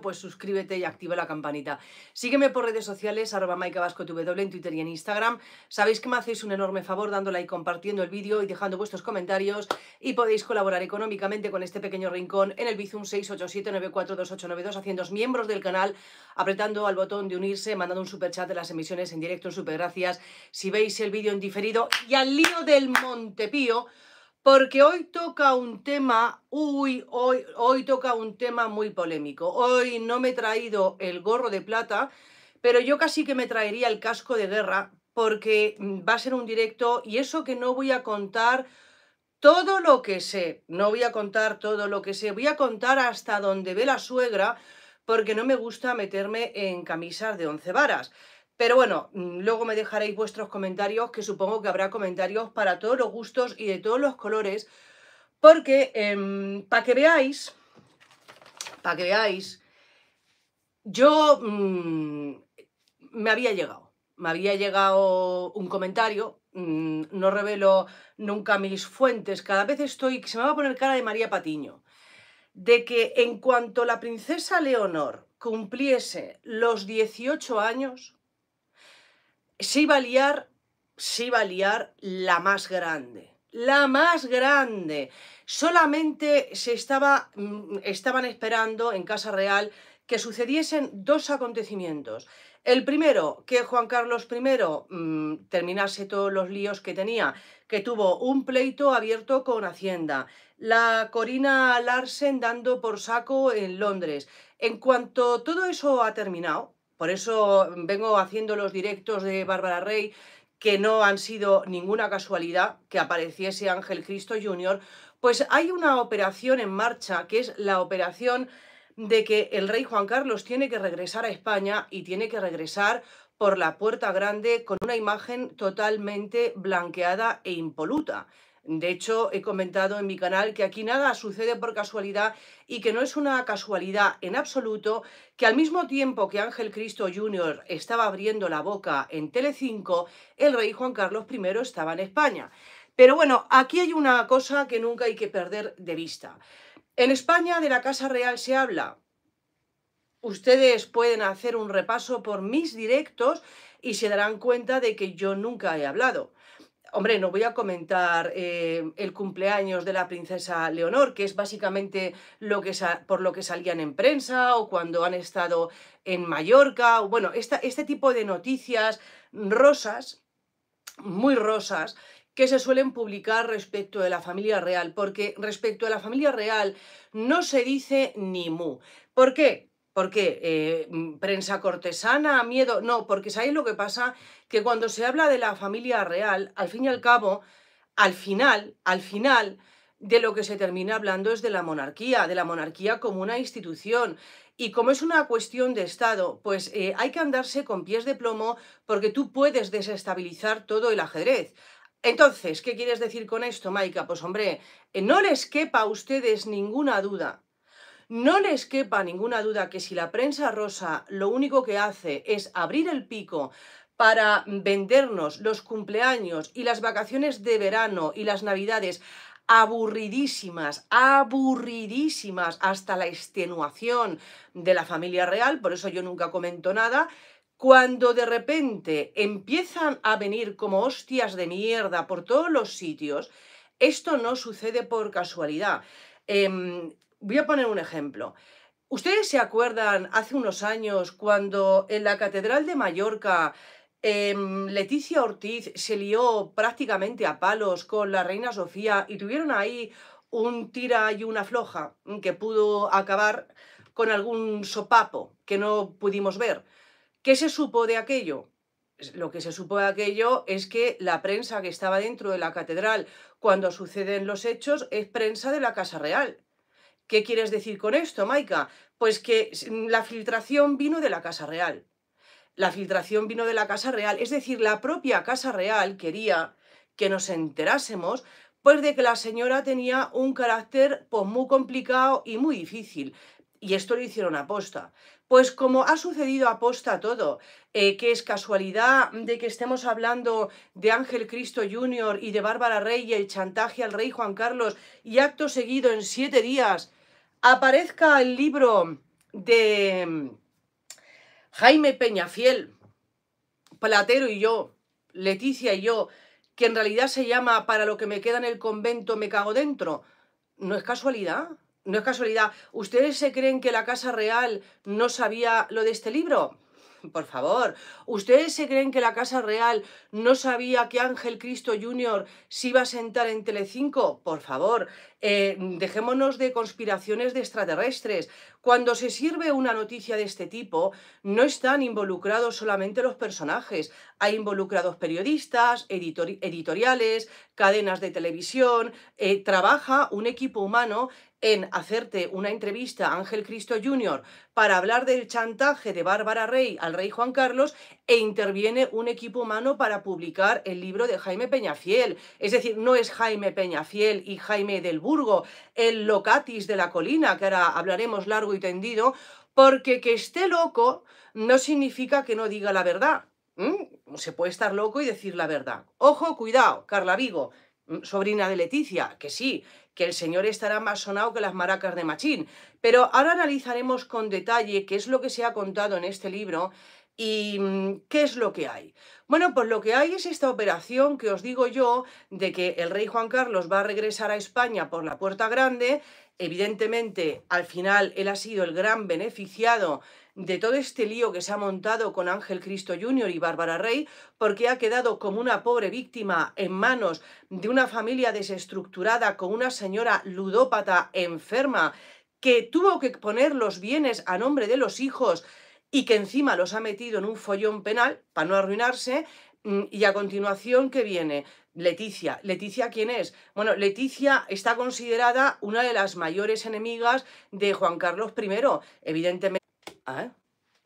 pues suscríbete y activa la campanita. Sígueme por redes sociales, arroba en Twitter y en Instagram. Sabéis que me hacéis un enorme favor dándole y compartiendo el vídeo y dejando vuestros comentarios y podéis colaborar económicamente con este pequeño rincón en el Bizum 687942892 Haciendo miembros del canal, apretando al botón de unirse, mandando un super chat de las emisiones en directo, un super gracias. Si veis el vídeo en diferido y al lío del Montepío, porque hoy toca un tema, uy, hoy, hoy toca un tema muy polémico. Hoy no me he traído el gorro de plata, pero yo casi que me traería el casco de guerra porque mm, va a ser un directo y eso que no voy a contar todo lo que sé, no voy a contar todo lo que sé, voy a contar hasta donde ve la suegra porque no me gusta meterme en camisas de once varas. Pero bueno, mm, luego me dejaréis vuestros comentarios, que supongo que habrá comentarios para todos los gustos y de todos los colores, porque em, para que veáis, para que veáis, yo mm, me había llegado, me había llegado un comentario, mm, no revelo nunca mis fuentes, cada vez estoy, se me va a poner cara de María Patiño, de que en cuanto la princesa Leonor cumpliese los 18 años, se iba a liar, liar la más grande. La más grande. Solamente se estaba, mm, estaban esperando en Casa Real que sucediesen dos acontecimientos. El primero, que Juan Carlos I mm, terminase todos los líos que tenía, que tuvo un pleito abierto con Hacienda, la Corina Larsen dando por saco en Londres. En cuanto todo eso ha terminado, por eso vengo haciendo los directos de Bárbara Rey, que no han sido ninguna casualidad que apareciese Ángel Cristo Jr., pues hay una operación en marcha, que es la operación de que el rey Juan Carlos tiene que regresar a España y tiene que regresar por la puerta grande con una imagen totalmente blanqueada e impoluta. De hecho, he comentado en mi canal que aquí nada sucede por casualidad y que no es una casualidad en absoluto que al mismo tiempo que Ángel Cristo Jr. estaba abriendo la boca en Telecinco, el rey Juan Carlos I estaba en España. Pero bueno, aquí hay una cosa que nunca hay que perder de vista. En España de la Casa Real se habla. Ustedes pueden hacer un repaso por mis directos y se darán cuenta de que yo nunca he hablado. Hombre, no voy a comentar eh, el cumpleaños de la princesa Leonor, que es básicamente lo que por lo que salían en prensa o cuando han estado en Mallorca. bueno, este tipo de noticias rosas, muy rosas, que se suelen publicar respecto de la familia real, porque respecto a la familia real no se dice ni mu. ¿Por qué? ¿Por qué? Eh, mm, ¿Prensa cortesana? ¿Miedo? No, porque ¿sabéis lo que pasa? Que cuando se habla de la familia real, al fin y al mm. cabo, al final, al final, de lo que se termina hablando es de la monarquía, de la monarquía como una institución. Y como es una cuestión de Estado, pues eh, hay que andarse con pies de plomo porque tú puedes desestabilizar todo el ajedrez. Entonces, ¿qué quieres decir con esto, Maika? Pues hombre, eh, no les quepa a ustedes ninguna duda no les quepa ninguna duda que si la prensa rosa lo único que hace es abrir el pico para vendernos los cumpleaños y las vacaciones de verano y las navidades aburridísimas, aburridísimas hasta la extenuación de la familia real, por eso yo nunca comento nada, cuando de repente empiezan a venir como hostias de mierda por todos los sitios, esto no sucede por casualidad. Em, Voy a poner un ejemplo. ¿Ustedes se acuerdan hace unos años cuando en la Catedral de Mallorca em, Leticia Ortiz se lió prácticamente a palos con la reina Sofía y tuvieron ahí un tira y una floja mm, que pudo acabar con algún sopapo que no pudimos ver. ¿Qué se supo de aquello? Lo que se supo de aquello es que la prensa que estaba dentro de la catedral cuando suceden los hechos es prensa de la Casa Real. ¿Qué quieres decir con esto, Maika? Pues que mm, la filtración vino de la Casa Real. La filtración vino de la Casa Real, es decir, la propia Casa Real quería que nos enterásemos pues de que la señora tenía un carácter pues, muy complicado y muy difícil. Y esto lo hicieron aposta. Pues como ha sucedido aposta todo, eh, que es casualidad de que estemos hablando de Ángel Cristo Jr. y de Bárbara Rey y el chantaje al rey Juan Carlos y acto seguido en siete días aparezca el libro de mm, Jaime Peñafiel, Platero y yo, Leticia y yo, que en realidad se llama Para lo que me queda en el convento me cago dentro, no es casualidad. No es casualidad. ¿Ustedes se creen que la Casa Real no sabía lo de este libro? por favor, ¿ustedes se creen que la Casa Real no sabía que Ángel Cristo Jr. se iba a sentar en Telecinco? Por favor, eh, dejémonos de conspiraciones de extraterrestres. Cuando se sirve una noticia de este tipo, no están involucrados solamente los personajes, hay involucrados periodistas, editoriales, cadenas de televisión, eh, trabaja un equipo humano en hacerte una entrevista Ángel Cristo Jr. para hablar del chantaje de Bárbara Rey al rey Juan Carlos e interviene un equipo humano para publicar el libro de Jaime Peñafiel. Es decir, no es Jaime Peñafiel y Jaime del Burgo, el locatis de la colina, que ahora hablaremos largo y tendido, porque que esté loco no significa que no diga la verdad. ¿Mm? Se puede estar loco y decir la verdad. Ojo, cuidado, Carla Vigo, mm, sobrina de Leticia, que sí, que el señor estará más sonado que las maracas de Machín. Pero ahora analizaremos con detalle qué es lo que se ha contado en este libro ¿Y mm, qué es lo que hay? Bueno, pues lo que hay es esta operación que os digo yo de que el rey Juan Carlos va a regresar a España por la puerta grande. Evidentemente, al final, él ha sido el gran beneficiado de todo este lío que se ha montado con Ángel Cristo Jr. y Bárbara Rey, porque ha quedado como una pobre víctima en manos de una familia desestructurada con una señora ludópata enferma que tuvo que poner los bienes a nombre de los hijos y que encima los ha metido en un follón penal para no arruinarse. Mm, y a continuación, ¿qué viene? Leticia. ¿Leticia quién es? Bueno, Leticia está considerada una de las mayores enemigas de Juan Carlos I. Evidentemente, ¿Ah?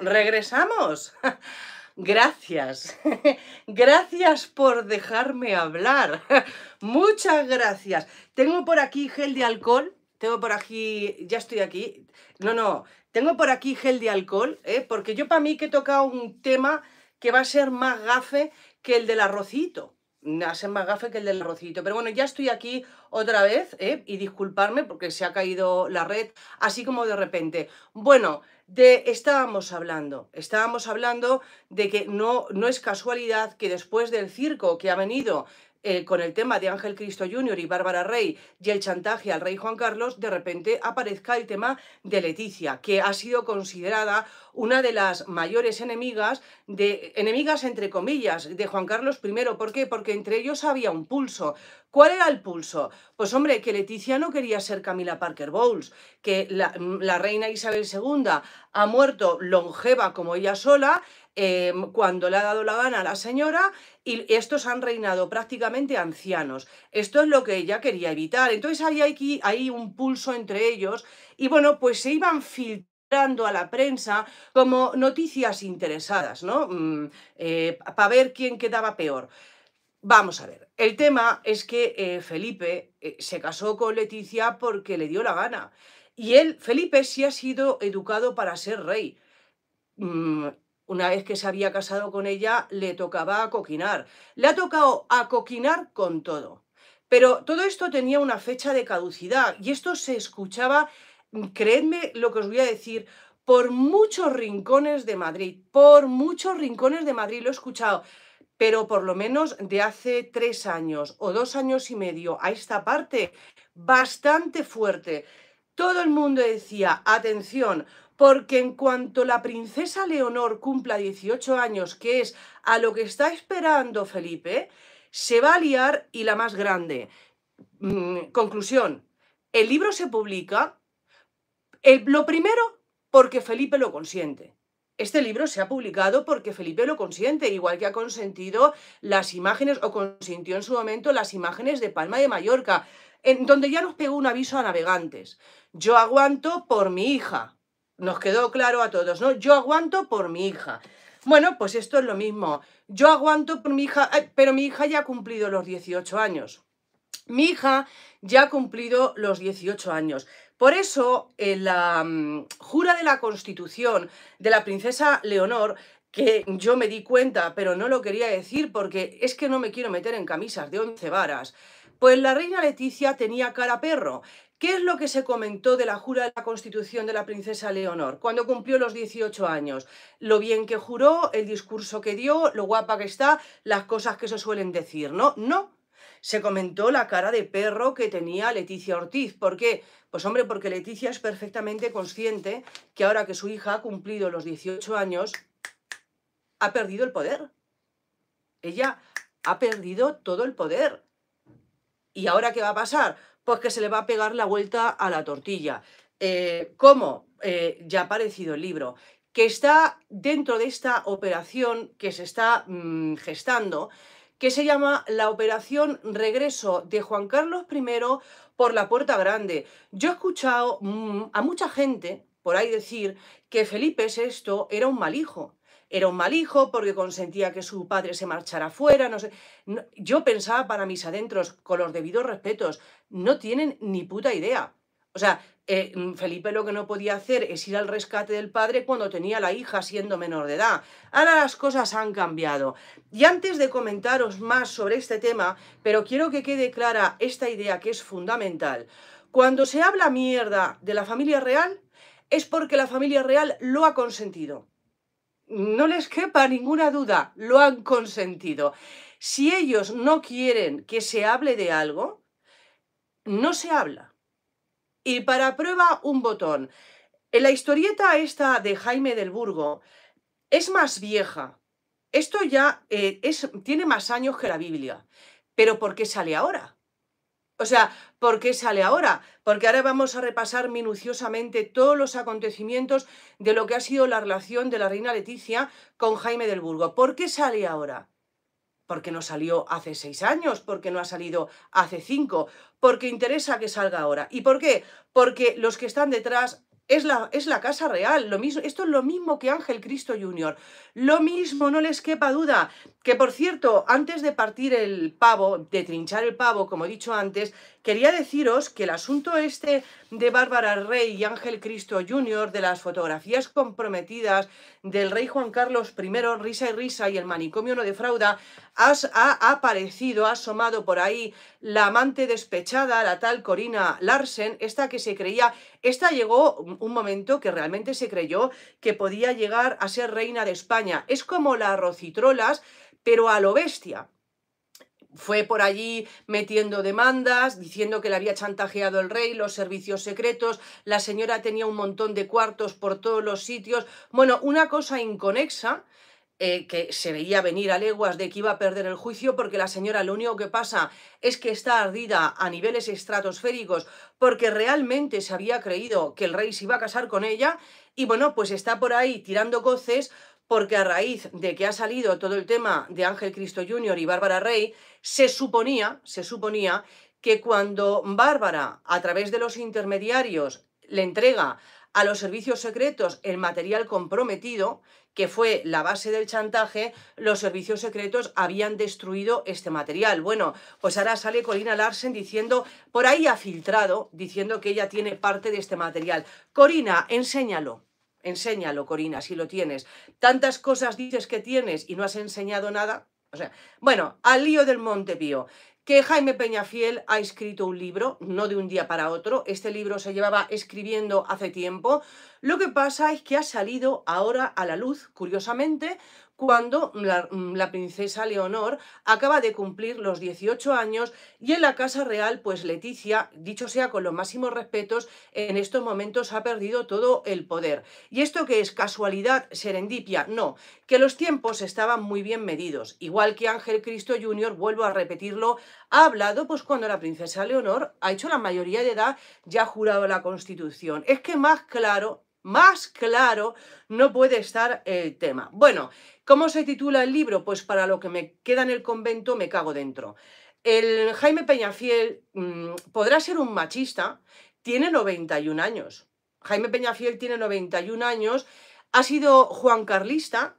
¿Regresamos? Gracias. Gracias por dejarme hablar. Muchas gracias. Tengo por aquí gel de alcohol. Tengo por aquí... Ya estoy aquí. No, no. Tengo por aquí gel de alcohol, ¿eh? porque yo para mí que he tocado un tema que va a ser más gafe que el del arrocito. Va a ser más gafe que el del arrocito. Pero bueno, ya estoy aquí otra vez, ¿eh? y disculparme porque se ha caído la red, así como de repente. Bueno, de estábamos hablando, estábamos hablando de que no, no es casualidad que después del circo que ha venido eh, con el tema de Ángel Cristo Jr. y Bárbara Rey y el chantaje al rey Juan Carlos, de repente aparezca el tema de Leticia, que ha sido considerada una de las mayores enemigas, de, enemigas entre comillas, de Juan Carlos I. ¿Por qué? Porque entre ellos había un pulso. ¿Cuál era el pulso? Pues hombre, que Leticia no quería ser Camila Parker Bowles, que la, la reina Isabel II ha muerto longeva como ella sola Em, cuando le ha dado la gana a la señora y estos han reinado prácticamente ancianos. Esto es lo que ella quería evitar. Entonces había aquí, un pulso entre ellos y bueno, pues se iban filtrando a la prensa como noticias interesadas, ¿no? Mm, eh, para ver quién quedaba peor. Vamos a ver, el tema es que eh, Felipe eh, se casó con Leticia porque le dio la gana. Y él, Felipe, sí ha sido educado para ser rey. Mm, una vez que se había casado con ella, le tocaba acoquinar. Le ha tocado acoquinar con todo. Pero todo esto tenía una fecha de caducidad y esto se escuchaba, mm, creedme lo que os voy a decir, por muchos rincones de Madrid, por muchos rincones de Madrid, lo he escuchado, pero por lo menos de hace tres años o dos años y medio a esta parte, bastante fuerte. Todo el mundo decía, atención, porque en cuanto la princesa Leonor cumpla 18 años, que es a lo que está esperando Felipe, se va a liar y la más grande. Mm, conclusión, el libro se publica, lo primero, porque Felipe lo consiente. Este libro se ha publicado porque Felipe lo consiente, igual que ha consentido las imágenes, o consintió en su momento las imágenes de Palma de Mallorca, en donde ya nos pegó un aviso a navegantes. Yo aguanto por mi hija, nos quedó claro a todos, ¿no? Yo aguanto por mi hija. Bueno, pues esto es lo mismo. Yo aguanto por mi hija, pero mi hija ya ha cumplido los 18 años. Mi hija ya ha cumplido los 18 años. Por eso, en la mm, jura de la Constitución de la princesa Leonor, que yo me di cuenta, pero no lo quería decir porque es que no me quiero meter en camisas de once varas, pues la reina Leticia tenía cara perro ¿Qué es lo que se comentó de la jura de la Constitución de la princesa Leonor cuando cumplió los 18 años? Lo bien que juró, el discurso que dio, lo guapa que está, las cosas que se suelen decir, ¿no? No. Se comentó la cara de perro que tenía Leticia Ortiz. ¿Por qué? Pues hombre, porque Leticia es perfectamente consciente que ahora que su hija ha cumplido los 18 años, ha perdido el poder. Ella ha perdido todo el poder. ¿Y ahora qué va a pasar? pues que se le va a pegar la vuelta a la tortilla. Eh, ¿Cómo? Eh, ya ha aparecido el libro que está dentro de esta operación que se está mm, gestando, que se llama la operación regreso de Juan Carlos I por la Puerta Grande. Yo he escuchado mm, a mucha gente por ahí decir que Felipe VI era un mal hijo, era un mal hijo porque consentía que su padre se marchara fuera, no sé. yo pensaba para mis adentros, con los debidos respetos, no tienen ni puta idea. O sea, eh, mm, Felipe lo que no podía hacer es ir al rescate del padre cuando tenía la hija siendo menor de edad. Ahora las cosas han cambiado. Y antes de comentaros más sobre este tema, pero quiero que quede clara esta idea que es fundamental. Cuando se habla mierda de la familia real, es porque la familia real lo ha consentido no les quepa ninguna duda, lo han consentido. Si ellos no quieren que se hable de algo, no se habla. Y para prueba, un botón. la historieta esta de Jaime del Burgo es más vieja. Esto ya eh, es, tiene más años que la Biblia. Pero ¿por qué sale ahora? O sea, ¿Por qué sale ahora? Porque ahora vamos a repasar minuciosamente todos los acontecimientos de lo que ha sido la relación de la reina Leticia con Jaime del Burgo. ¿Por qué sale ahora? Porque no salió hace seis años, porque no ha salido hace cinco, porque interesa que salga ahora. ¿Y por qué? Porque los que están detrás es la, es la, casa real, lo mismo, esto es lo mismo que Ángel Cristo Jr. Lo mismo, no les quepa duda. Que por cierto, antes de partir el pavo, de trinchar el pavo, como he dicho antes, quería deciros que el asunto este de Bárbara Rey y Ángel Cristo Jr., de las fotografías comprometidas del rey Juan Carlos I, risa y risa, y el manicomio no defrauda, ha aparecido, ha asomado por ahí la amante despechada, la tal Corina Larsen, esta que se creía, esta llegó un momento que realmente se creyó que podía llegar a ser reina de España. Es como las rocitrolas pero a lo bestia. Fue por allí metiendo demandas, diciendo que le había chantajeado el rey, los servicios secretos, la señora tenía un montón de cuartos por todos los sitios. Bueno, una cosa inconexa eh, que se veía venir a leguas de que iba a perder el juicio porque la señora lo único que pasa es que está ardida a niveles estratosféricos porque realmente se había creído que el rey se iba a casar con ella y bueno, pues está por ahí tirando coces porque a raíz de que ha salido todo el tema de Ángel Cristo Jr. y Bárbara Rey, se suponía, se suponía que cuando Bárbara, a través de los intermediarios, le entrega a los servicios secretos el material comprometido, que fue la base del chantaje, los servicios secretos habían destruido este material. Bueno, pues ahora sale Corina Larsen diciendo, por ahí ha filtrado, diciendo que ella tiene parte de este material. Corina, enséñalo. Enséñalo, Corina, si lo tienes. Tantas cosas dices que tienes y no has enseñado nada. O sea, bueno, al lío del Montepío que Jaime Peñafiel ha escrito un libro, no de un día para otro, este libro se llevaba escribiendo hace tiempo, lo que pasa es que ha salido ahora a la luz, curiosamente, cuando mm, la, princesa Leonor acaba de cumplir los 18 años y en la Casa Real, pues Leticia, dicho sea con los máximos respetos, en estos momentos ha perdido todo el poder. ¿Y esto que es casualidad, serendipia? No, que los tiempos estaban muy bien medidos. Igual que Ángel Cristo Jr., vuelvo a repetirlo, ha hablado pues cuando la princesa Leonor ha hecho la mayoría de edad, y ha jurado la Constitución. Es que más claro más claro no puede estar el tema. Bueno, ¿Cómo se titula el libro? Pues para lo que me queda en el convento me cago dentro. El Jaime Peñafiel mm, podrá ser un machista, tiene 91 años. Jaime Peñafiel tiene 91 años, ha sido Juan Carlista,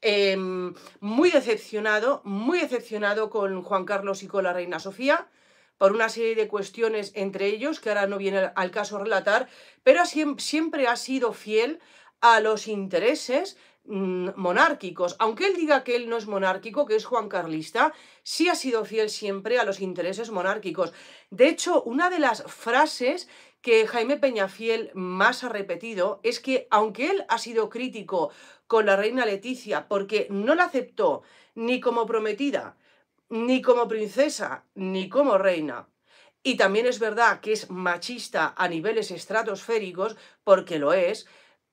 em, muy decepcionado, muy decepcionado con Juan Carlos y con la reina Sofía por una serie de cuestiones entre ellos, que ahora no viene al caso relatar, pero siempre ha sido fiel a los intereses Mm, monárquicos. Aunque él diga que él no es monárquico, que es Juan Carlista, sí ha sido fiel siempre a los intereses monárquicos. De hecho, una de las frases que Jaime Peñafiel más ha repetido es que, aunque él ha sido crítico con la reina Leticia porque no la aceptó ni como prometida, ni como princesa, ni como reina, y también es verdad que es machista a niveles estratosféricos, porque lo es,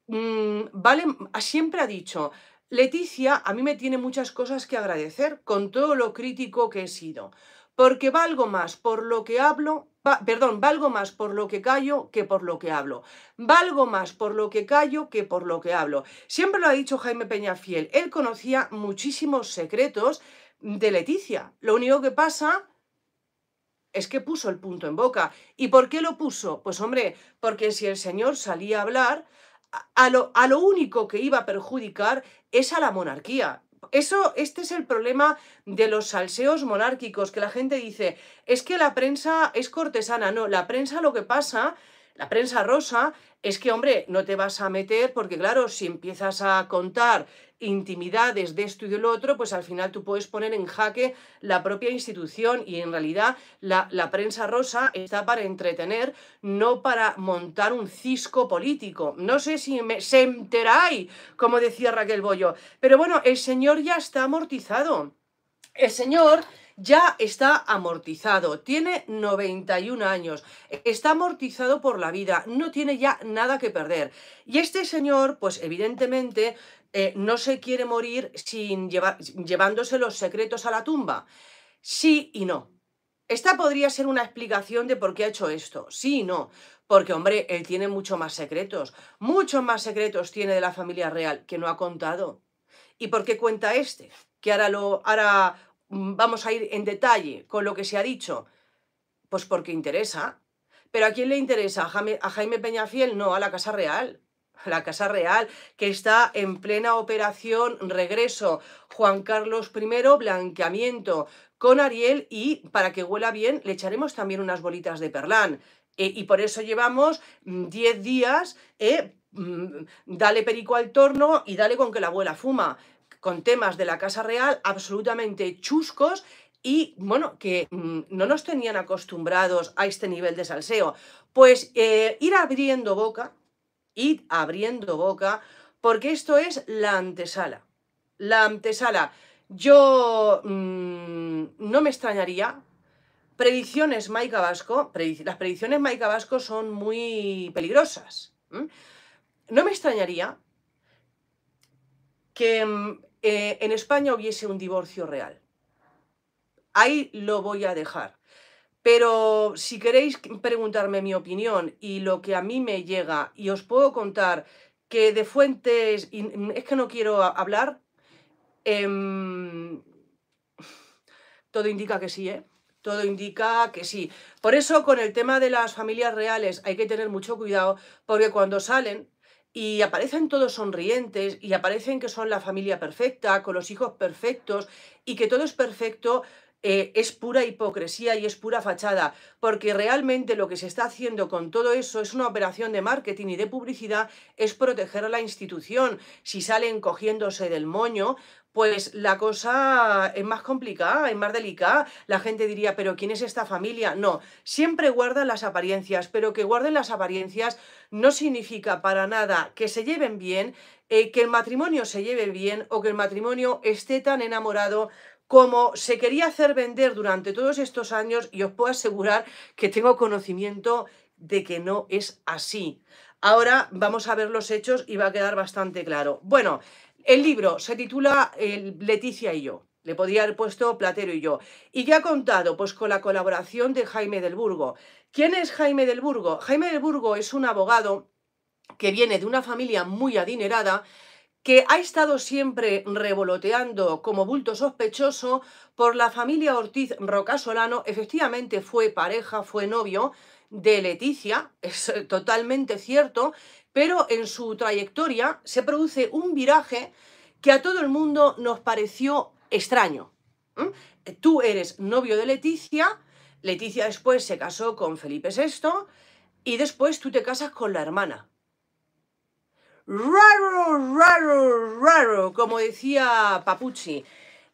Mm, vale, mm, ah, siempre ha dicho, Leticia a mí me tiene muchas cosas que agradecer con todo lo crítico que he sido, porque valgo más por lo que hablo, perdón, valgo más por lo que callo que por lo que hablo, valgo más por lo que callo que por lo que hablo. Siempre lo ha dicho Jaime Peñafiel, él conocía muchísimos secretos de Leticia. Lo único que pasa es que puso el punto en boca. ¿Y por qué lo puso? Pues hombre, porque si el señor salía a hablar, a lo, a lo único que iba a perjudicar es a la monarquía. Eso, este es el problema de los salseos monárquicos, que la gente dice, es que la prensa es cortesana. No, la prensa lo que pasa la prensa rosa es que, hombre, no te vas a meter porque, claro, si empiezas a contar intimidades de esto y del otro, pues al final tú puedes poner en jaque la propia institución y en realidad la, la prensa rosa está para entretener, no para montar un cisco político. No sé si me, se enteráis, como decía Raquel Bollo, pero bueno, el señor ya está amortizado. El señor ya está amortizado, tiene 91 años, está amortizado por la vida, no tiene ya nada que perder. Y este señor, pues evidentemente, eh, no se quiere morir sin llevándose los secretos a la tumba. Sí y no. Esta podría ser una explicación de por qué ha hecho esto. Sí y no. Porque, hombre, él tiene muchos más secretos. Muchos más secretos tiene de la familia real que no ha contado. ¿Y por qué cuenta este? Que ahora, lo, ahora Mm, vamos a ir en detalle con lo que se ha dicho? Pues porque interesa. ¿Pero a quién le interesa? ¿A Jaime Peñafiel? No, a la Casa Real la Casa Real, que está en plena operación regreso. Juan Carlos I, blanqueamiento con Ariel y, para que huela bien, le echaremos también unas bolitas de perlán. E, y por eso llevamos 10 mm, días, eh, mm, dale perico al torno y dale con que la abuela fuma con temas de la Casa Real absolutamente chuscos y bueno, que mm, no nos tenían acostumbrados a este nivel de salseo. Pues eh, ir abriendo boca, ir abriendo boca, porque esto es la antesala. La antesala. Yo mm, no me extrañaría. Predicciones Maica Vasco, las predicciones Maica Vasco son muy peligrosas. No me extrañaría que mm, eh, en España hubiese un divorcio real. Ahí lo voy a dejar. Pero si queréis preguntarme mi opinión y lo que a mí me llega, y os puedo contar que de fuentes, es que no quiero hablar, em, todo indica que sí, ¿eh? Todo indica que sí. Por eso con el tema de las familias reales hay que tener mucho cuidado, porque cuando salen y aparecen todos sonrientes y aparecen que son la familia perfecta, con los hijos perfectos y que todo es perfecto, eh, es pura hipocresía y es pura fachada, porque realmente lo que se está haciendo con todo eso es una operación de marketing y de publicidad, es proteger a la institución. Si salen cogiéndose del moño, pues la cosa es más complicada, es más delicada. La gente diría, pero ¿quién es esta familia? No, siempre guardan las apariencias, pero que guarden las apariencias no significa para nada que se lleven bien, eh, que el matrimonio se lleve bien o que el matrimonio esté tan enamorado como se quería hacer vender durante todos estos años, y os puedo asegurar que tengo conocimiento de que no es así. Ahora vamos a ver los hechos y va a quedar bastante claro. Bueno, el libro se titula eh, Leticia y yo. Le podría haber puesto Platero y yo. ¿Y qué ha contado? Pues con la colaboración de Jaime del Burgo. ¿Quién es Jaime del Burgo? Jaime del Burgo es un abogado que viene de una familia muy adinerada que ha estado siempre revoloteando como bulto sospechoso por la familia Ortiz Rocasolano, efectivamente fue pareja, fue novio de Leticia, es totalmente cierto, pero en su trayectoria se produce un viraje que a todo el mundo nos pareció extraño. Tú eres novio de Leticia, Leticia después se casó con Felipe VI y después tú te casas con la hermana raro, raro, raro, como decía Papucci.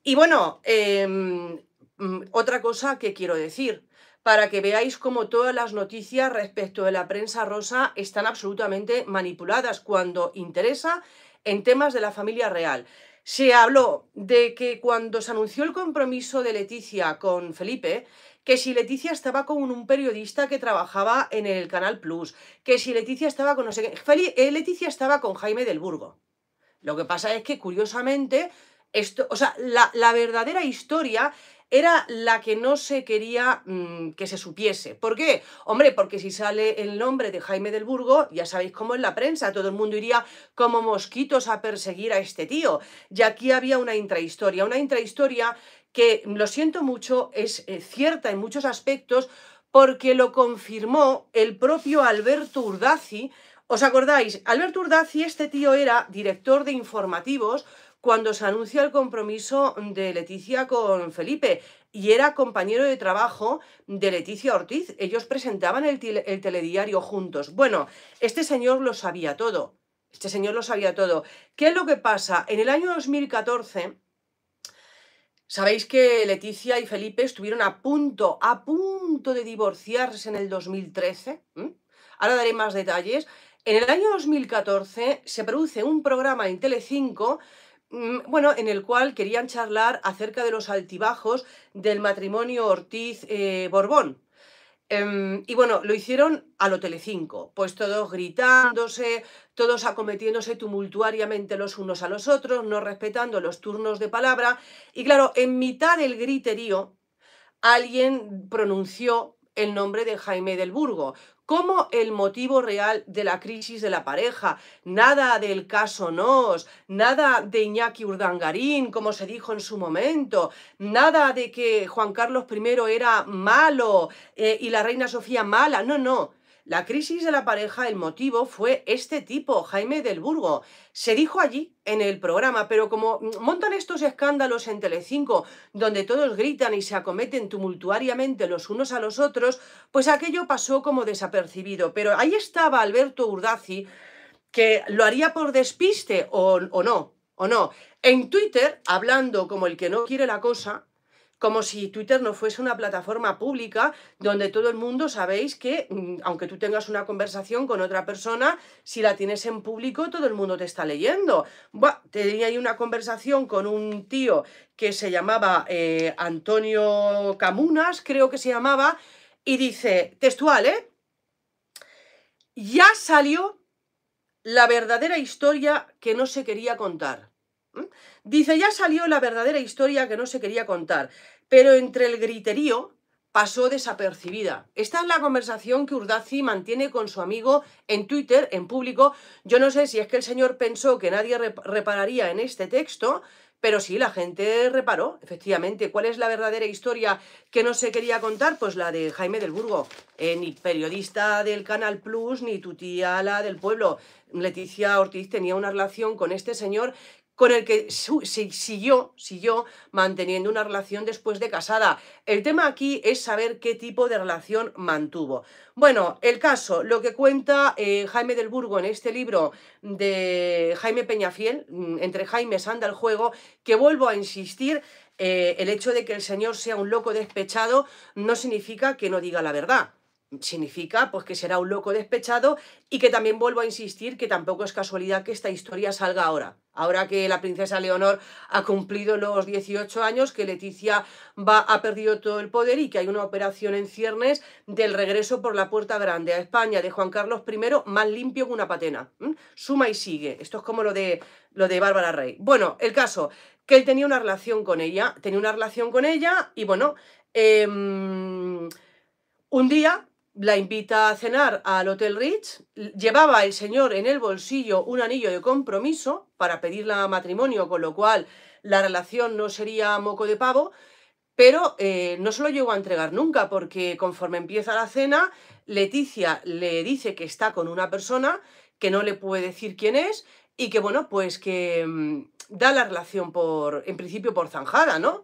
Y bueno, em, mm, otra cosa que quiero decir, para que veáis cómo todas las noticias respecto de la prensa rosa están absolutamente manipuladas cuando interesa en temas de la familia real. Se habló de que cuando se anunció el compromiso de Leticia con Felipe, que si Leticia estaba con un periodista que trabajaba en el Canal Plus, que si Leticia estaba con no eh, Leticia estaba con Jaime del Burgo. Lo que pasa es que, curiosamente, esto, o sea, la, verdadera historia era la que no se quería mm, que se supiese. ¿Por qué? Hombre, porque si sale el nombre de Jaime del Burgo, ya sabéis cómo es la prensa, todo el mundo iría como mosquitos a perseguir a este tío. Y aquí había una intrahistoria, una intrahistoria que, lo siento mucho, es eh, cierta en muchos aspectos porque lo confirmó el propio Alberto Urdazi. ¿Os acordáis? Alberto Urdazi, este tío era director de informativos cuando se anuncia el compromiso de Leticia con Felipe y era compañero de trabajo de Leticia Ortiz. Ellos presentaban el, el telediario juntos. Bueno, este señor lo sabía todo. Este señor lo sabía todo. ¿Qué es lo que pasa? En el año 2014 Sabéis que Leticia y Felipe estuvieron a punto, a punto de divorciarse en el 2013. Ahora daré más detalles. En el año 2014 se produce un programa en Telecinco mm, bueno, en el cual querían charlar acerca de los altibajos del matrimonio Ortiz-Borbón. Eh, em, y bueno, lo hicieron a lo Telecinco, pues todos gritándose, todos acometiéndose tumultuariamente los unos a los otros, no respetando los turnos de palabra. Y claro, en mitad del griterío, alguien pronunció el nombre de Jaime del Burgo, como el motivo real de la crisis de la pareja, nada del caso Nos, nada de Iñaki Urdangarín, como se dijo en su momento, nada de que Juan Carlos I era malo eh, y la reina Sofía mala, no, no, la crisis de la pareja, el motivo fue este tipo, Jaime del Burgo. Se dijo allí en el programa, pero como mm, montan estos escándalos en Telecinco, donde todos gritan y se acometen tumultuariamente los unos a los otros, pues aquello pasó como desapercibido. Pero ahí estaba Alberto Urdazi, que lo haría por despiste o, o no, o no. En Twitter, hablando como el que no quiere la cosa, como si Twitter no fuese una plataforma pública donde todo el mundo sabéis que, mm, aunque tú tengas una conversación con otra persona, si la tienes en público, todo el mundo te está leyendo. tenía ahí una conversación con un tío que se llamaba eh, Antonio Camunas, creo que se llamaba, y dice, textual, ¿eh? Ya salió la verdadera historia que no se quería contar. Dice, ya salió la verdadera historia que no se quería contar, pero entre el griterío pasó desapercibida. Esta es la conversación que Urdazi mantiene con su amigo en Twitter, en público. Yo no sé si es que el señor pensó que nadie repararía en este texto, pero sí, la gente reparó, efectivamente. ¿Cuál es la verdadera historia que no se quería contar? Pues la de Jaime del Burgo, eh, ni periodista del Canal Plus, ni tu tía la del pueblo. Leticia Ortiz tenía una relación con este señor con el que siguió, siguió manteniendo una relación después de casada. El tema aquí es saber qué tipo de relación mantuvo. Bueno, el caso, lo que cuenta eh, Jaime del Burgo en este libro de Jaime Peñafiel, mm, entre Jaime anda el juego, que vuelvo a insistir, eh, el hecho de que el señor sea un loco despechado no significa que no diga la verdad significa pues que será un loco despechado y que también vuelvo a insistir que tampoco es casualidad que esta historia salga ahora. Ahora que la princesa Leonor ha cumplido los 18 años, que Leticia va, ha perdido todo el poder y que hay una operación en ciernes del regreso por la puerta grande a España de Juan Carlos I, más limpio que una patena. Suma y sigue. Esto es como lo de, lo de Bárbara Rey. Bueno, el caso, que él tenía una relación con ella, tenía una relación con ella y bueno, em, un día la invita a cenar al Hotel Rich, llevaba el señor en el bolsillo un anillo de compromiso para pedirla matrimonio, con lo cual la relación no sería moco de pavo, pero eh, no se lo llegó a entregar nunca, porque conforme empieza la cena, Leticia le dice que está con una persona, que no le puede decir quién es, y que bueno, pues que mm, da la relación por, en principio por zanjada, ¿no?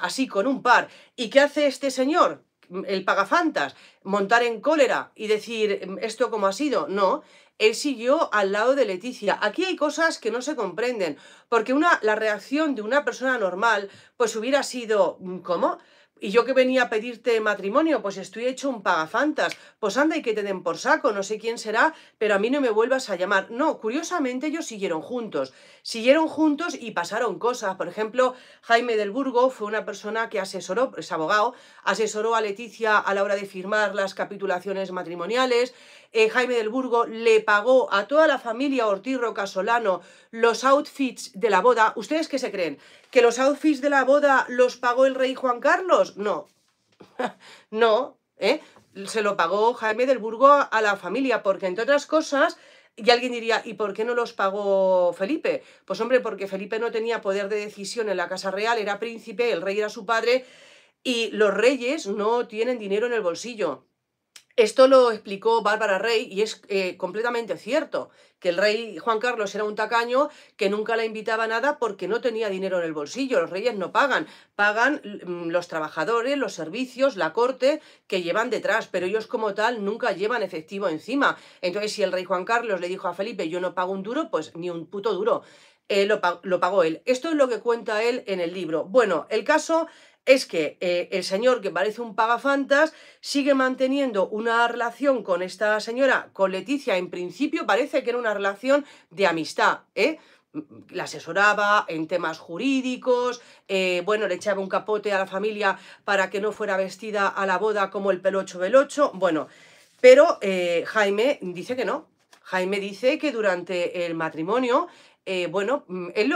Así con un par. ¿Y qué hace este señor? el pagafantas, montar en cólera y decir esto como ha sido. No, él siguió al lado de Leticia. Aquí hay cosas que no se comprenden, porque una, la reacción de una persona normal pues hubiera sido, mm, ¿cómo? ¿Y yo que venía a pedirte matrimonio? Pues estoy hecho un pagafantas. Pues anda y que te den por saco, no sé quién será, pero a mí no me vuelvas a llamar. No, curiosamente ellos siguieron juntos. Siguieron juntos y pasaron cosas. Por ejemplo, Jaime del Burgo fue una persona que asesoró, es abogado, asesoró a Leticia a la hora de firmar las capitulaciones matrimoniales. Eh, Jaime del Burgo le pagó a toda la familia Ortiz Rocasolano los outfits de la boda. ¿Ustedes qué se creen? ¿Que los outfits de la boda los pagó el rey Juan Carlos? No. no, ¿eh? Se lo pagó Jaime del Burgo a la familia, porque entre otras cosas, y alguien diría, ¿y por qué no los pagó Felipe? Pues hombre, porque Felipe no tenía poder de decisión en la Casa Real, era príncipe, el rey era su padre, y los reyes no tienen dinero en el bolsillo. Esto lo explicó Bárbara Rey y es eh, completamente cierto, que el rey Juan Carlos era un tacaño que nunca la invitaba a nada porque no tenía dinero en el bolsillo, los reyes no pagan, pagan mm, los trabajadores, los servicios, la corte que llevan detrás, pero ellos como tal nunca llevan efectivo encima. Entonces si el rey Juan Carlos le dijo a Felipe yo no pago un duro, pues ni un puto duro. Eh, lo pagó él. Esto es lo que cuenta él en el libro. Bueno, el caso es que eh, el señor, que parece un pagafantas, sigue manteniendo una relación con esta señora, con Leticia, en principio parece que era una relación de amistad, ¿eh? la asesoraba en temas jurídicos, eh, bueno, le echaba un capote a la familia para que no fuera vestida a la boda como el pelocho velocho, bueno, pero eh, Jaime dice que no. Jaime dice que durante el matrimonio eh, bueno, mm, él,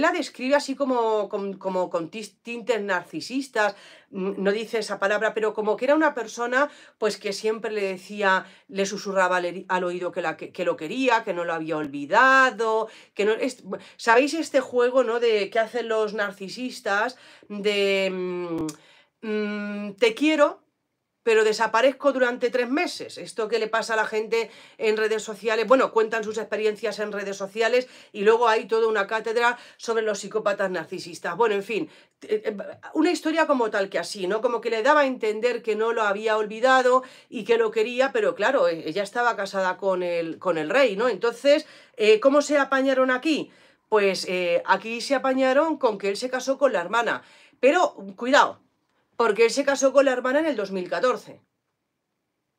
la describe así como, con tintes narcisistas, mm, no dice esa palabra, pero como que era una persona pues que siempre le decía, le susurraba al, oído que, que, lo quería, que no lo había olvidado, que no... ¿Sabéis este juego ¿no? de qué hacen los narcisistas de... Mm, te quiero, pero desaparezco durante tres meses. Esto que le pasa a la gente en redes sociales, bueno, cuentan sus experiencias en redes sociales y luego hay toda una cátedra sobre los psicópatas narcisistas. Bueno, en fin, eh, eh, una historia como tal que así, ¿no? Como que le daba a entender que no lo había olvidado y que lo quería, pero claro, e, ella estaba casada con el, con el rey, ¿no? Entonces, eh, ¿cómo se apañaron aquí? Pues aquí se apañaron con que él se casó con la hermana. Pero cuidado, porque él se casó con la hermana en el 2014.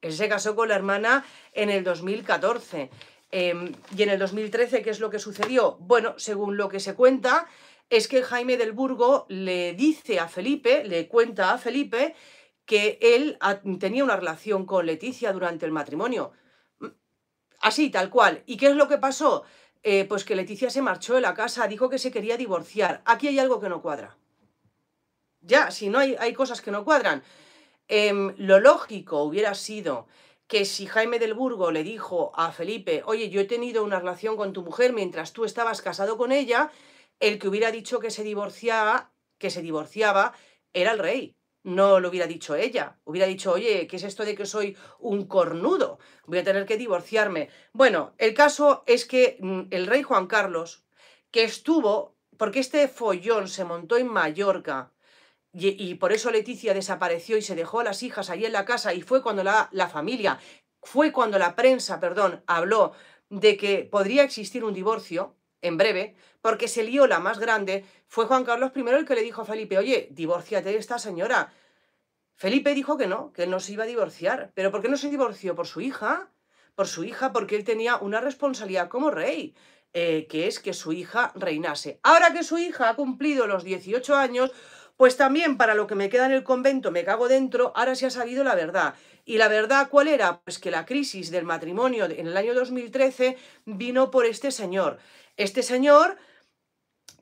Él se casó con la hermana en el 2014. Em, y en el 2013, ¿qué es lo que sucedió? Bueno, según lo que se cuenta, es que Jaime del Burgo le dice a Felipe, le cuenta a Felipe, que él tenía una relación con Leticia durante el matrimonio. Mm, así, tal cual. ¿Y qué es lo que pasó? Eh, pues que Leticia se marchó de la casa, dijo que se quería divorciar. Aquí hay algo que no cuadra. Ya, si no hay, hay cosas que no cuadran. Em, lo lógico hubiera sido que si Jaime del Burgo le dijo a Felipe, oye, yo he tenido una relación con tu mujer mientras tú estabas casado con ella, el que hubiera dicho que se divorciaba, que se divorciaba, era el rey. No lo hubiera dicho ella. Hubiera dicho, oye, ¿qué es esto de que soy un cornudo? Voy a tener que divorciarme. Bueno, el caso es que mm, el rey Juan Carlos, que estuvo, porque este follón se montó en Mallorca, y, por eso Leticia desapareció y se dejó a las hijas allí en la casa y fue cuando la, la familia, fue cuando la prensa, perdón, habló de que podría existir un divorcio en breve, porque se lió la más grande, fue Juan Carlos I el que le dijo a Felipe, oye, divórciate de esta señora. Felipe dijo que no, que él no se iba a divorciar. ¿Pero por qué no se divorció? ¿Por su hija? Por su hija, porque él tenía una responsabilidad como rey, eh, que es que su hija reinase. Ahora que su hija ha cumplido los 18 años, pues también para lo que me queda en el convento, me cago dentro, ahora se ha sabido la verdad. ¿Y la verdad cuál era? Pues que la crisis del matrimonio en el año 2013 vino por este señor. Este señor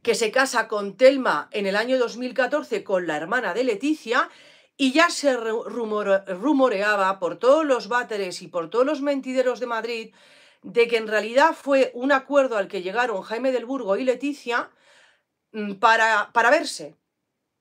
que se casa con Telma en el año 2014 con la hermana de Leticia y ya se rumoreaba por todos los váteres y por todos los mentideros de Madrid de que en realidad fue un acuerdo al que llegaron Jaime del Burgo y Leticia mm, para, para verse,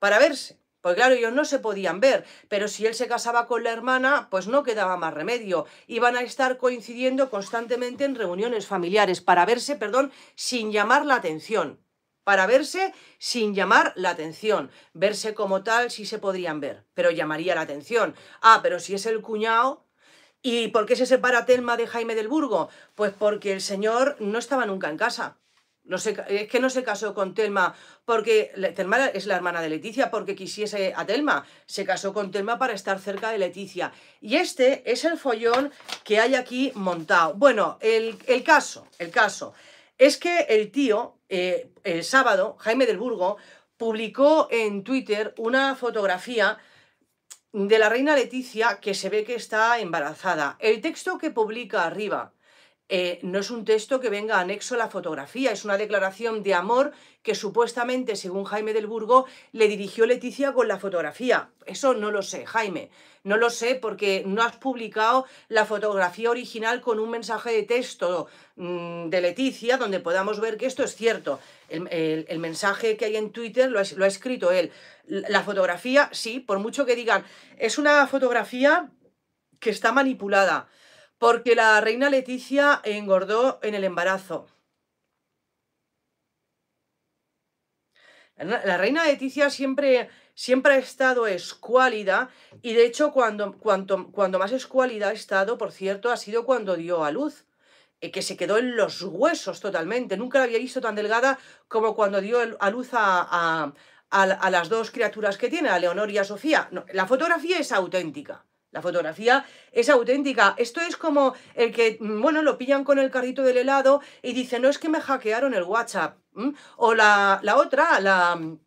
para verse. Porque claro, ellos no se podían ver, pero si él se casaba con la hermana, pues no quedaba más remedio. Iban a estar coincidiendo constantemente en reuniones familiares para verse, perdón, sin llamar la atención. Para verse sin llamar la atención. Verse como tal sí se podrían ver, pero llamaría la atención. Ah, pero si es el cuñado, ¿Y por qué se separa Telma de Jaime del Burgo? Pues porque el señor no estaba nunca en casa es que no se casó con Telma porque Telma es la hermana de Leticia porque quisiese a Telma. Se casó con Telma para estar cerca de Leticia. Y este es el follón que hay aquí montado. Bueno, el, caso, el caso es que el tío eh, el sábado Jaime del Burgo publicó en Twitter una fotografía de la reina Leticia que se ve que está embarazada. El texto que publica arriba eh, no es un texto que venga anexo a la fotografía, es una declaración de amor que supuestamente, según Jaime del Burgo, le dirigió Leticia con la fotografía. Eso no lo sé, Jaime. No lo sé porque no has publicado la fotografía original con un mensaje de texto mm, de Leticia donde podamos ver que esto es cierto. El, mensaje que hay en Twitter lo ha escrito él. La fotografía, sí, por mucho que digan, es una fotografía que está manipulada porque la reina Leticia engordó en el embarazo. La reina Leticia siempre, siempre ha estado escuálida y de hecho cuando, cuando más escuálida ha estado, por cierto, ha sido cuando dio a luz, eh, que se quedó en los huesos totalmente. Nunca la había visto tan delgada como cuando dio a luz a, las dos criaturas que tiene, a Leonor y a Sofía. la fotografía es auténtica. La fotografía es auténtica. Esto es como el que, mm, bueno, lo pillan con el carrito del helado y dicen, no es que me hackearon el WhatsApp. O la, otra, la... Mm,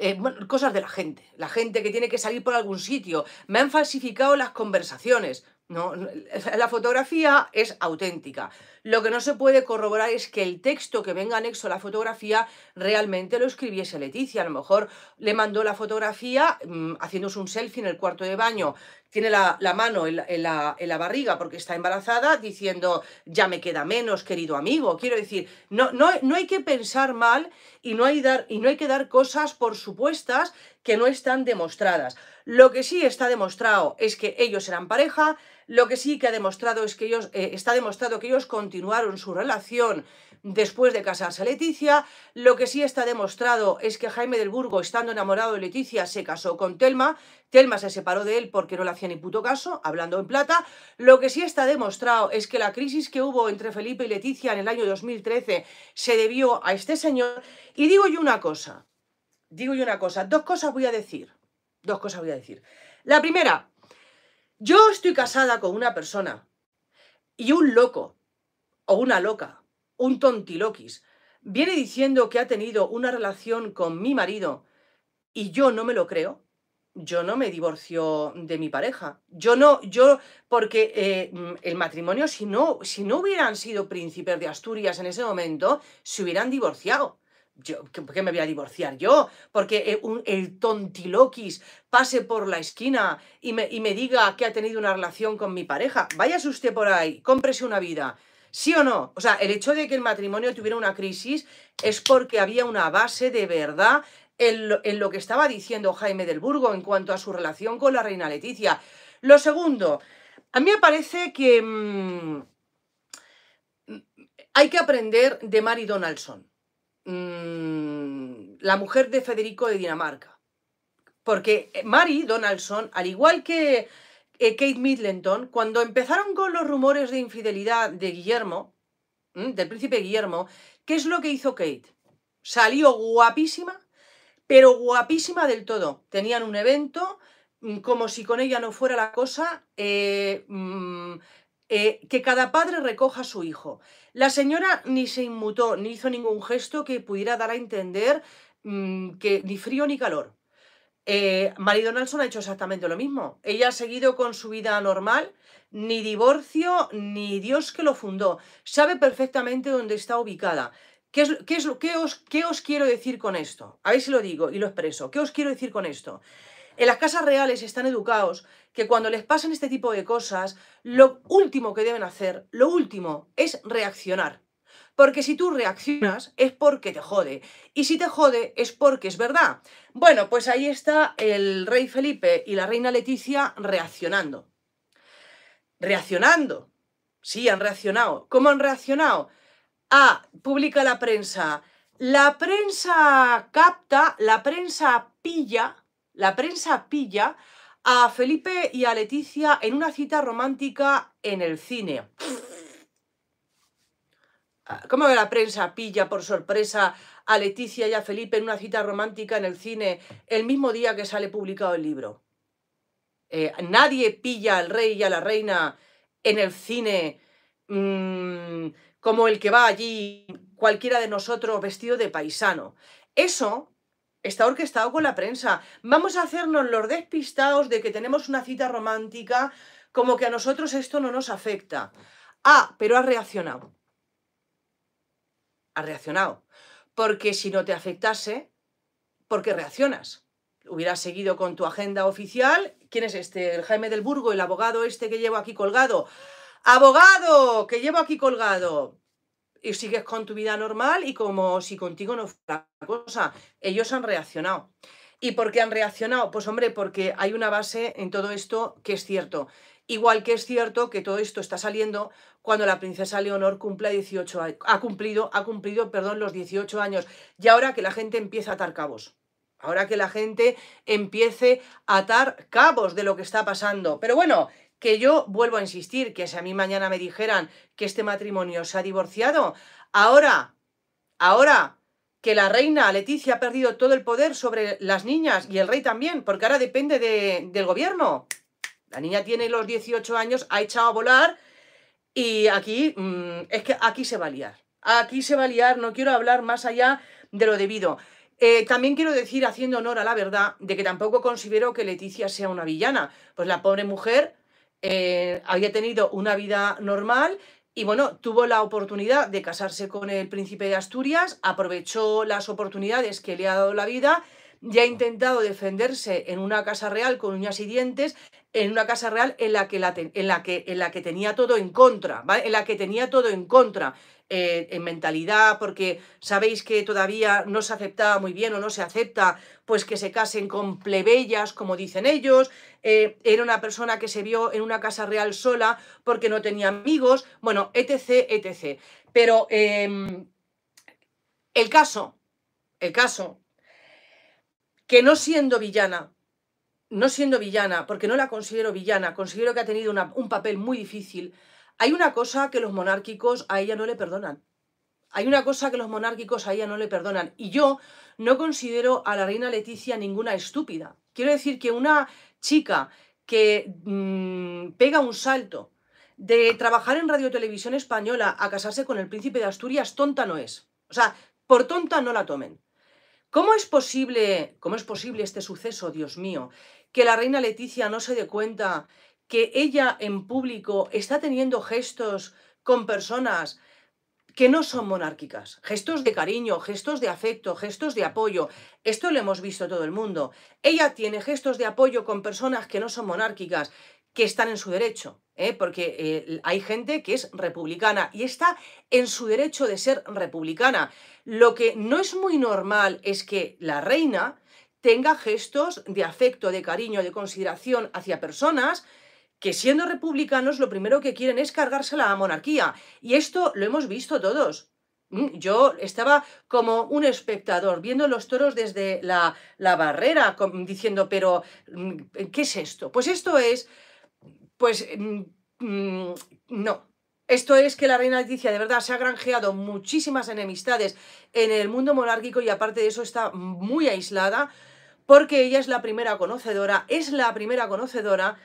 eh, cosas de la gente, la gente que tiene que salir por algún sitio, me han falsificado las conversaciones. No, la fotografía es auténtica. Lo que no se puede corroborar es que el texto que venga anexo a la fotografía realmente lo escribiese Leticia. A lo mejor le mandó la fotografía mm, haciéndose un selfie en el cuarto de baño. Tiene la, mano en la, barriga porque está embarazada diciendo ya me queda menos, querido amigo. Quiero decir, no, no, hay que pensar mal y no, hay dar, y no hay que dar cosas por supuestas que no están demostradas. Lo que sí está demostrado es que ellos eran pareja, lo que sí que ha demostrado es que ellos, eh, está demostrado que ellos continuaron su relación después de casarse a Leticia. Lo que sí está demostrado es que Jaime del Burgo, estando enamorado de Leticia, se casó con Telma. Telma se separó de él porque no le hacía ni puto caso, hablando en plata. Lo que sí está demostrado es que la crisis que hubo entre Felipe y Leticia en el año 2013 se debió a este señor. Y digo yo una cosa, digo yo una cosa, dos cosas voy a decir, dos cosas voy a decir. La primera, yo estoy casada con una persona y un loco o una loca, un tontiloquis, viene diciendo que ha tenido una relación con mi marido y yo no me lo creo, yo no me divorcio de mi pareja. Yo no, yo, porque eh, mm, el matrimonio, si no, si no hubieran sido príncipes de Asturias en ese momento, se hubieran divorciado. ¿Por ¿Qué me voy a divorciar yo? Porque eh, el, tontiloquis pase por la esquina y me, diga que ha tenido una relación con mi pareja. Váyase usted por ahí, cómprese una vida. ¿Sí o no? O sea, el hecho de que el matrimonio tuviera una crisis es porque había una base de verdad en lo, que estaba diciendo Jaime del Burgo en cuanto a su relación con la reina Leticia. Lo segundo, a mí me parece que mm, hay que aprender de Mary Donaldson. Mm, la mujer de Federico de Dinamarca. Porque eh, Mary Donaldson, al igual que eh, Kate Middleton, cuando empezaron con los rumores de infidelidad de Guillermo, mm, del príncipe Guillermo, ¿qué es lo que hizo Kate? Salió guapísima, pero guapísima del todo. Tenían un evento, mm, como si con ella no fuera la cosa, eh, eh, que cada padre recoja a su hijo. La señora ni se inmutó, ni hizo ningún gesto que pudiera dar a entender mm, que ni frío ni calor. Eh, Donaldson ha hecho exactamente lo mismo. Ella ha seguido con su vida normal, ni divorcio, ni Dios que lo fundó. Sabe perfectamente dónde está ubicada. ¿Qué, es, os, ¿Qué os quiero decir con esto? A ver si lo digo y lo expreso. ¿Qué os quiero decir con esto? en las casas reales están educados que cuando les pasan este tipo de cosas, lo último que deben hacer, lo último, es reaccionar. Porque si tú reaccionas es porque te jode. Y si te jode es porque es verdad. Bueno, pues ahí está el rey Felipe y la reina Leticia reaccionando. Reaccionando. Sí, han reaccionado. ¿Cómo han reaccionado? Ah, publica la prensa. La prensa capta, la prensa pilla la prensa pilla a Felipe y a Leticia en una cita romántica en el cine. ¿Cómo la prensa pilla por sorpresa a Leticia y a Felipe en una cita romántica en el cine el mismo día que sale publicado el libro? Eh, nadie pilla al rey y a la reina en el cine mm, como el que va allí, cualquiera de nosotros vestido de paisano. Eso está orquestado con la prensa. Vamos a hacernos los despistados de que tenemos una cita romántica, como que a nosotros esto no nos afecta. Ah, pero ha reaccionado. Ha reaccionado. Porque si no te afectase, ¿por qué reaccionas? Hubieras seguido con tu agenda oficial. ¿Quién es este? El Jaime del Burgo, el abogado este que llevo aquí colgado. ¡Abogado! Que llevo aquí colgado y sigues con tu vida normal y como si contigo no fuera la cosa. Ellos han reaccionado. ¿Y por qué han reaccionado? Pues hombre, porque hay una base en todo esto que es cierto. Igual que es cierto que todo esto está saliendo cuando la princesa Leonor cumple 18 años, ha cumplido, ha cumplido, perdón, los 18 años. Y ahora que la gente empieza a atar cabos. Ahora que la gente empiece a atar cabos de lo que está pasando. Pero bueno, que yo vuelvo a insistir, que si a mí mañana me dijeran que este matrimonio se ha divorciado, ahora, ahora que la reina Leticia ha perdido todo el poder sobre las niñas y el rey también, porque ahora depende del gobierno. La niña tiene los 18 años, ha echado a volar y aquí, mm, es que aquí se va a liar. Aquí se va a liar, no quiero hablar más allá de lo debido. Eh, también quiero decir, haciendo honor a la verdad, de que tampoco considero que Leticia sea una villana. Pues la pobre mujer eh, había tenido una vida normal y bueno, tuvo la oportunidad de casarse con el príncipe de Asturias, aprovechó las oportunidades que le ha dado la vida, y ha intentado defenderse en una casa real con uñas y dientes, en una casa real en la que, en la que, en la que tenía todo en contra, en la que tenía todo en contra. Eh, en mentalidad, porque sabéis que todavía no se aceptaba muy bien o no se acepta, pues que se casen con plebeyas, como dicen ellos, eh, era una persona que se vio en una casa real sola porque no tenía amigos, bueno, etc, etc. Pero em, el caso, el caso, que no siendo villana, no siendo villana, porque no la considero villana, considero que ha tenido un papel muy difícil, hay una cosa que los monárquicos a ella no le perdonan. Hay una cosa que los monárquicos a ella no le perdonan. Y yo no considero a la reina Leticia ninguna estúpida. Quiero decir que una chica que mm, pega un salto de trabajar en Radio Televisión Española a casarse con el príncipe de Asturias, tonta no es. O sea, por tonta no la tomen. ¿Cómo es posible, cómo es posible este suceso, Dios mío, que la reina Leticia no se dé cuenta que ella en público está teniendo gestos con personas que no son monárquicas. Gestos de cariño, gestos de afecto, gestos de apoyo. Esto lo hemos visto todo el mundo. Ella tiene gestos de apoyo con personas que no son monárquicas, que están en su derecho, ¿eh? porque eh, hay gente que es republicana y está en su derecho de ser republicana. Lo que no es muy normal es que la reina tenga gestos de afecto, de cariño, de consideración hacia personas que siendo republicanos lo primero que quieren es cargarse la monarquía. Y esto lo hemos visto todos. Mm, yo estaba como un espectador viendo los toros desde la, barrera, diciendo, pero, mm, ¿qué es esto? Pues esto es, pues, mm, no. Esto es que la reina Leticia de verdad se ha granjeado muchísimas enemistades en el mundo monárquico y aparte de eso está muy aislada porque ella es la primera conocedora, es la primera conocedora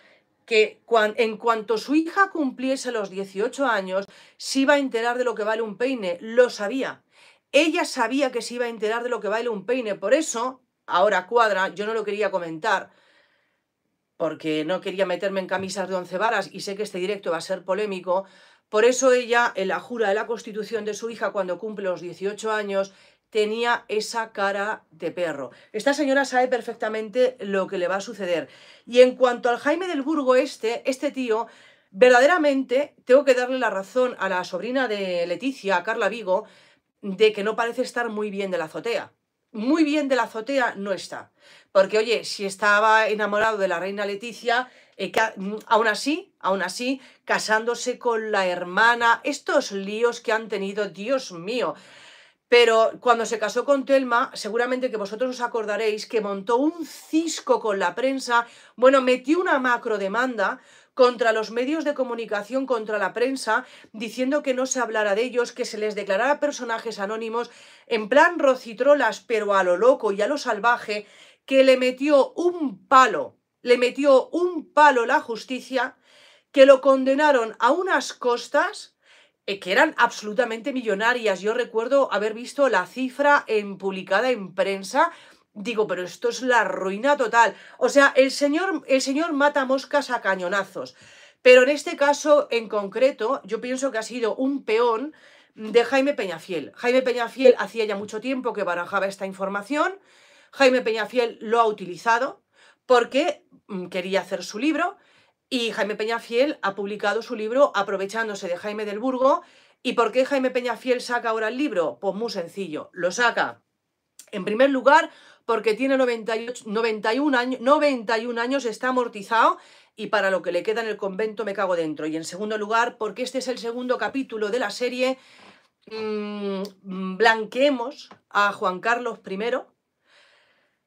que en cuanto su hija cumpliese los 18 años, se iba a enterar de lo que vale un peine. Lo sabía. Ella sabía que se iba a enterar de lo que vale un peine. Por eso, ahora cuadra, yo no lo quería comentar, porque no quería meterme en camisas de once varas y sé que este directo va a ser polémico. Por eso ella, en la jura de la constitución de su hija cuando cumple los 18 años, tenía esa cara de perro. Esta señora sabe perfectamente lo que le va a suceder. Y en cuanto al Jaime del Burgo este, este tío, verdaderamente tengo que darle la razón a la sobrina de Leticia, a Carla Vigo, de que no parece estar muy bien de la azotea. Muy bien de la azotea no está. Porque, oye, si estaba enamorado de la reina Leticia, eh, aún así, aún así, casándose con la hermana, estos líos que han tenido, Dios mío. Pero cuando se casó con Telma, seguramente que vosotros os acordaréis que montó un cisco con la prensa, bueno, metió una macro demanda contra los medios de comunicación, contra la prensa, diciendo que no se hablara de ellos, que se les declarara personajes anónimos, en plan rocitrolas, pero a lo loco y a lo salvaje, que le metió un palo, le metió un palo la justicia, que lo condenaron a unas costas eh, que eran absolutamente millonarias. Yo recuerdo haber visto la cifra en, publicada en prensa. Digo, pero esto es la ruina total. O sea, el señor, el señor mata moscas a cañonazos. Pero en este caso en concreto, yo pienso que ha sido un peón de Jaime Peñafiel. Jaime Peñafiel hacía ya mucho tiempo que barajaba esta información. Jaime Peñafiel lo ha utilizado porque mm, quería hacer su libro y Jaime Peñafiel ha publicado su libro aprovechándose de Jaime del Burgo. ¿Y por qué Jaime Peñafiel saca ahora el libro? Pues muy sencillo, lo saca. En primer lugar, porque tiene 91, años, está amortizado y para lo que le queda en el convento me cago dentro. Y en segundo lugar, porque este es el segundo capítulo de la serie mmm, Blanqueemos a Juan Carlos I,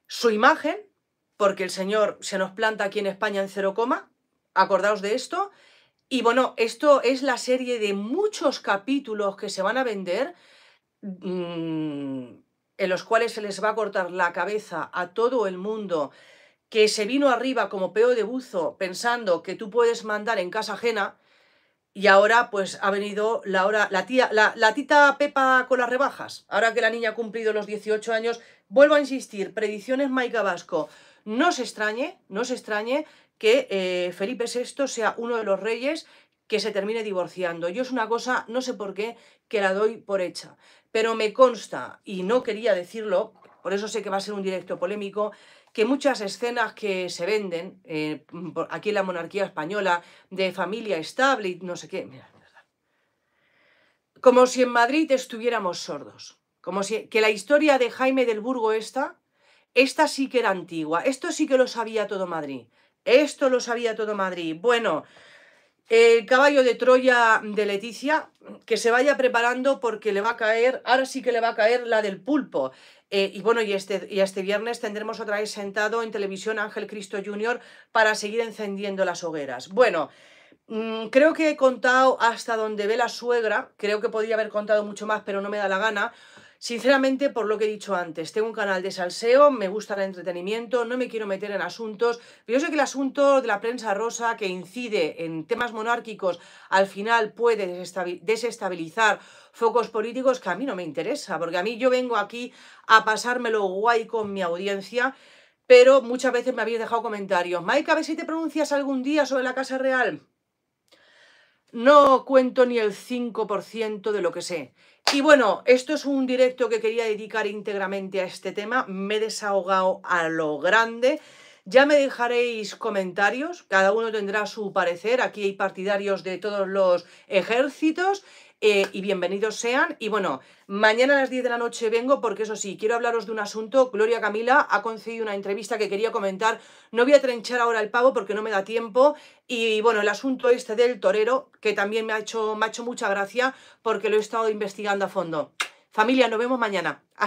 su imagen, porque el señor se nos planta aquí en España en cero Acordaos de esto. Y bueno, esto es la serie de muchos capítulos que se van a vender, mm, en los cuales se les va a cortar la cabeza a todo el mundo que se vino arriba como peo de buzo pensando que tú puedes mandar en casa ajena y ahora pues ha venido la hora, la tía, la, la tita Pepa con las rebajas. Ahora que la niña ha cumplido los 18 años, vuelvo a insistir, predicciones Maika Vasco. No se extrañe, no se extrañe que eh, Felipe VI sea uno de los reyes que se termine divorciando. Yo es una cosa, no sé por qué, que la doy por hecha. Pero me consta, y no quería decirlo, por eso sé que va a ser un directo polémico, que muchas escenas que se venden eh, aquí en la monarquía española de familia estable y no sé qué, como si en Madrid estuviéramos sordos, como si que la historia de Jaime del Burgo esta, esta sí que era antigua, esto sí que lo sabía todo Madrid. Esto lo sabía todo Madrid. Bueno, el caballo de Troya de Leticia, que se vaya preparando porque le va a caer, ahora sí que le va a caer la del pulpo. Eh, y bueno, y este, y este viernes tendremos otra vez sentado en televisión Ángel Cristo Junior para seguir encendiendo las hogueras. Bueno, mm, creo que he contado hasta donde ve la suegra, creo que podría haber contado mucho más, pero no me da la gana. Sinceramente, por lo que he dicho antes, tengo un canal de salseo, me gusta el entretenimiento, no me quiero meter en asuntos, pero yo sé que el asunto de la prensa rosa que incide en temas monárquicos al final puede desestabilizar focos políticos que a mí no me interesa, porque a mí yo vengo aquí a pasármelo guay con mi audiencia, pero muchas veces me habéis dejado comentarios, Maika, a ver si te pronuncias algún día sobre la Casa Real. No cuento ni el 5% de lo que sé. Y bueno, esto es un directo que quería dedicar íntegramente a este tema. Me he desahogado a lo grande. Ya me dejaréis comentarios, cada uno tendrá su parecer. Aquí hay partidarios de todos los ejércitos eh, y bienvenidos sean. Y bueno, mañana a las 10 de la noche vengo porque eso sí, quiero hablaros de un asunto. Gloria Camila ha concedido una entrevista que quería comentar. No voy a trenchar ahora el pavo porque no me da tiempo. Y bueno, el asunto este del torero, que también me ha hecho, me mucha gracia porque lo he estado investigando a fondo. Familia, nos vemos mañana. Hasta